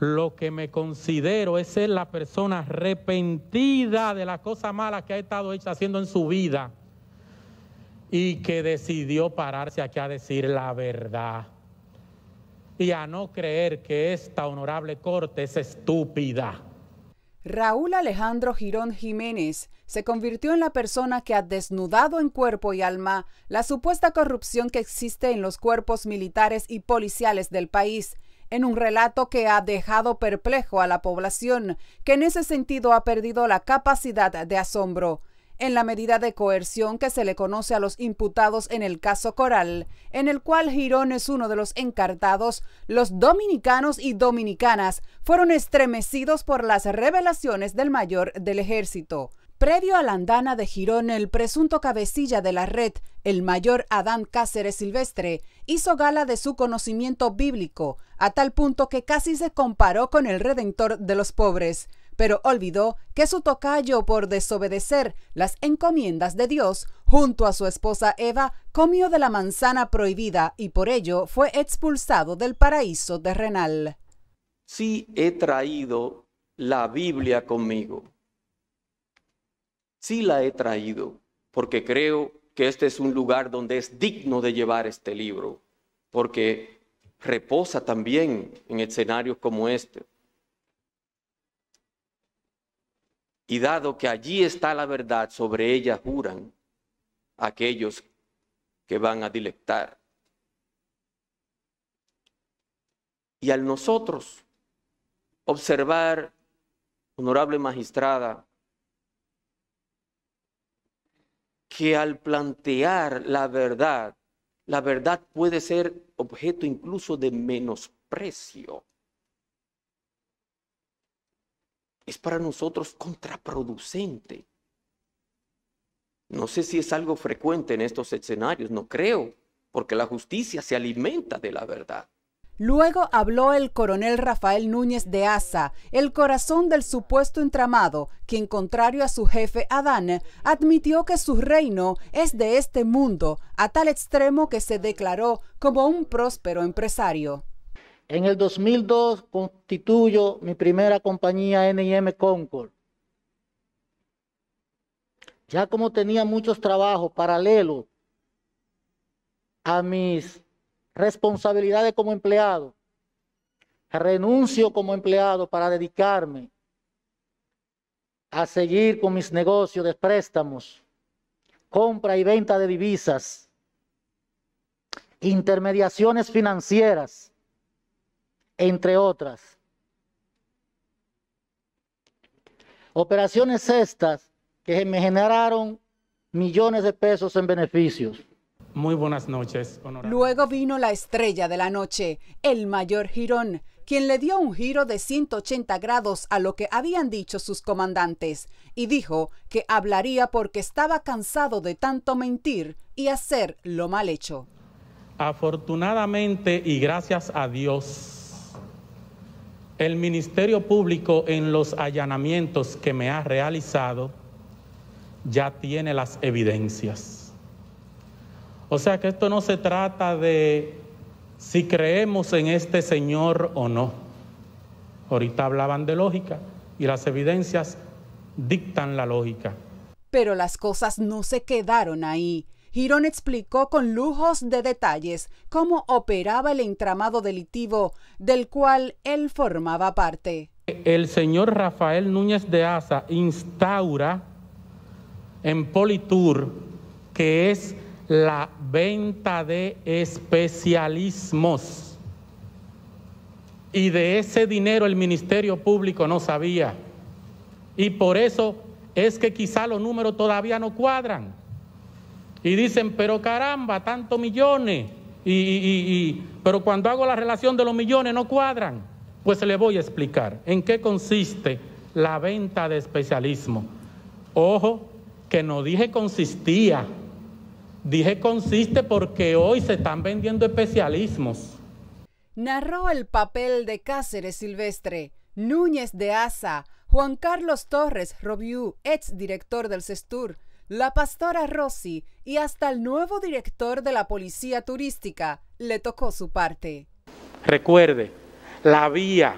lo que me considero es ser la persona arrepentida de la cosa mala que ha estado haciendo en su vida y que decidió pararse aquí a decir la verdad y a no creer que esta honorable corte es estúpida. Raúl Alejandro Girón Jiménez se convirtió en la persona que ha desnudado en cuerpo y alma la supuesta corrupción que existe en los cuerpos militares y policiales del país en un relato que ha dejado perplejo a la población, que en ese sentido ha perdido la capacidad de asombro. En la medida de coerción que se le conoce a los imputados en el caso Coral, en el cual Girón es uno de los encartados, los dominicanos y dominicanas fueron estremecidos por las revelaciones del mayor del ejército. Previo a la andana de Girón, el presunto cabecilla de la red, el mayor Adán Cáceres Silvestre, hizo gala de su conocimiento bíblico, a tal punto que casi se comparó con el Redentor de los pobres, pero olvidó que su tocayo, por desobedecer las encomiendas de Dios, junto a su esposa Eva, comió de la manzana prohibida y por ello fue expulsado del paraíso de Renal. Sí he traído la Biblia conmigo sí la he traído, porque creo que este es un lugar donde es digno de llevar este libro, porque reposa también en escenarios como este. Y dado que allí está la verdad, sobre ella juran aquellos que van a dilectar. Y al nosotros observar, honorable magistrada, que al plantear la verdad, la verdad puede ser objeto incluso de menosprecio. Es para nosotros contraproducente. No sé si es algo frecuente en estos escenarios, no creo, porque la justicia se alimenta de la verdad. Luego habló el coronel Rafael Núñez de Asa, el corazón del supuesto entramado, quien contrario a su jefe Adán, admitió que su reino es de este mundo, a tal extremo que se declaró como un próspero empresario. En el 2002 constituyo mi primera compañía NIM Concord. Ya como tenía muchos trabajos paralelos a mis responsabilidades como empleado. Renuncio como empleado para dedicarme a seguir con mis negocios de préstamos, compra y venta de divisas, intermediaciones financieras, entre otras. Operaciones estas que me generaron millones de pesos en beneficios. Muy buenas noches, Luego vino la estrella de la noche, el mayor Girón, quien le dio un giro de 180 grados a lo que habían dicho sus comandantes y dijo que hablaría porque estaba cansado de tanto mentir y hacer lo mal hecho. Afortunadamente y gracias a Dios, el Ministerio Público en los allanamientos que me ha realizado ya tiene las evidencias o sea que esto no se trata de si creemos en este Señor o no. Ahorita hablaban de lógica y las evidencias dictan la lógica. Pero las cosas no se quedaron ahí. Girón explicó con lujos de detalles cómo operaba el entramado delictivo del cual él formaba parte. El señor Rafael Núñez de Asa instaura en Politur, que es la venta de especialismos. Y de ese dinero el Ministerio Público no sabía. Y por eso es que quizá los números todavía no cuadran. Y dicen, pero caramba, tantos millones. Y, pero cuando hago la relación de los millones no cuadran. Pues le voy a explicar en qué consiste la venta de especialismo. Ojo, que no dije consistía Dije consiste porque hoy se están vendiendo especialismos. Narró el papel de Cáceres Silvestre, Núñez de Asa, Juan Carlos Torres Robiú, ex director del CESTUR, la pastora Rossi y hasta el nuevo director de la Policía Turística le tocó su parte. Recuerde, la vía,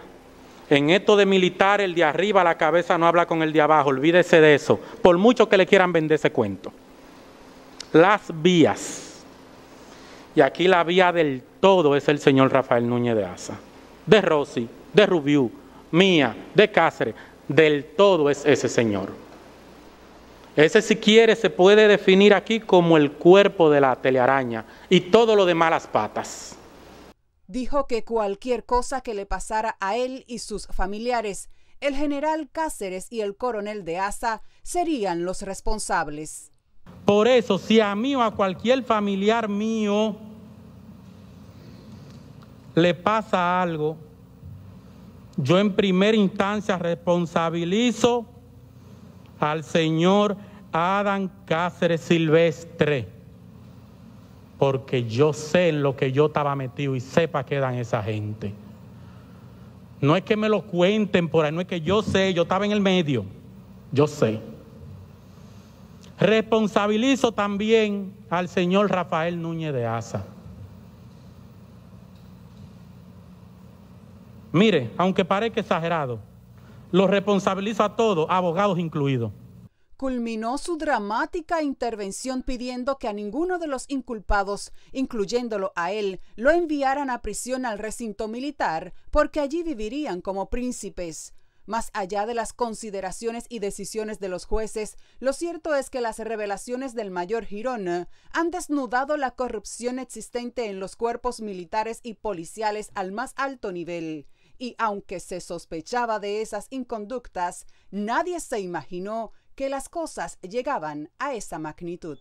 en esto de militar, el de arriba a la cabeza no habla con el de abajo, olvídese de eso, por mucho que le quieran vender ese cuento las vías. Y aquí la vía del todo es el señor Rafael Núñez de Asa. De Rossi, de Rubiú, mía, de Cáceres, del todo es ese señor. Ese si quiere se puede definir aquí como el cuerpo de la telearaña y todo lo de malas patas. Dijo que cualquier cosa que le pasara a él y sus familiares, el general Cáceres y el coronel de Asa serían los responsables. Por eso, si a mí o a cualquier familiar mío le pasa algo, yo en primera instancia responsabilizo al señor Adán Cáceres Silvestre, porque yo sé en lo que yo estaba metido y sepa que dan esa gente. No es que me lo cuenten por ahí, no es que yo sé, yo estaba en el medio, yo sé. Responsabilizo también al señor Rafael Núñez de Asa. Mire, aunque parezca exagerado, lo responsabilizo a todos, abogados incluidos. Culminó su dramática intervención pidiendo que a ninguno de los inculpados, incluyéndolo a él, lo enviaran a prisión al recinto militar, porque allí vivirían como príncipes. Más allá de las consideraciones y decisiones de los jueces, lo cierto es que las revelaciones del mayor Girón han desnudado la corrupción existente en los cuerpos militares y policiales al más alto nivel. Y aunque se sospechaba de esas inconductas, nadie se imaginó que las cosas llegaban a esa magnitud.